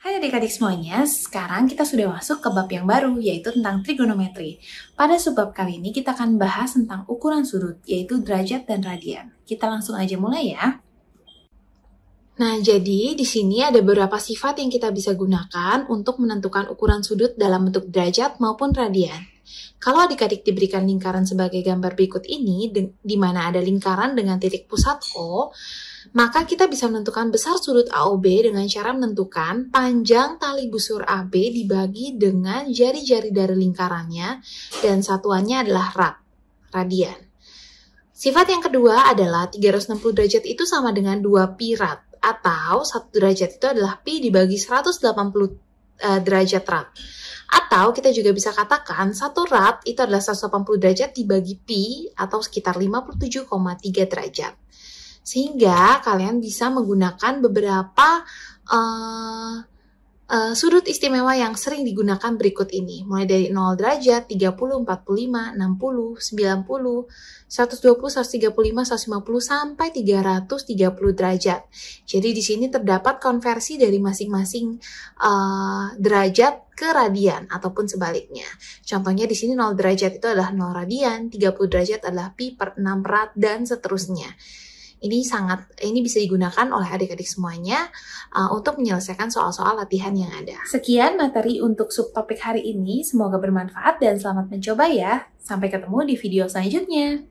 Hai adik-adik semuanya, sekarang kita sudah masuk ke bab yang baru, yaitu tentang trigonometri. Pada subbab kali ini kita akan bahas tentang ukuran sudut, yaitu derajat dan radian. Kita langsung aja mulai ya. Nah, jadi di sini ada beberapa sifat yang kita bisa gunakan untuk menentukan ukuran sudut dalam bentuk derajat maupun radian. Kalau adik-adik diberikan lingkaran sebagai gambar berikut ini, di mana ada lingkaran dengan titik pusat O, maka kita bisa menentukan besar sudut AOB dengan cara menentukan panjang tali busur AB dibagi dengan jari-jari dari lingkarannya dan satuannya adalah rad, radian. Sifat yang kedua adalah 360 derajat itu sama dengan 2 pi rad atau 1 derajat itu adalah pi dibagi 180 eh, derajat rad. Atau kita juga bisa katakan satu rad itu adalah 180 derajat dibagi pi atau sekitar 57,3 derajat. Sehingga kalian bisa menggunakan beberapa uh, uh, sudut istimewa yang sering digunakan berikut ini. Mulai dari 0 derajat, 30, 45, 60, 90, 120, 135, 150, sampai 330 derajat. Jadi di sini terdapat konversi dari masing-masing uh, derajat ke radian ataupun sebaliknya. Contohnya di sini 0 derajat itu adalah 0 radian, 30 derajat adalah pi per 6 rad, dan seterusnya. Ini sangat ini bisa digunakan oleh adik-adik semuanya uh, untuk menyelesaikan soal-soal latihan yang ada. Sekian materi untuk subtopik hari ini. Semoga bermanfaat dan selamat mencoba ya. Sampai ketemu di video selanjutnya.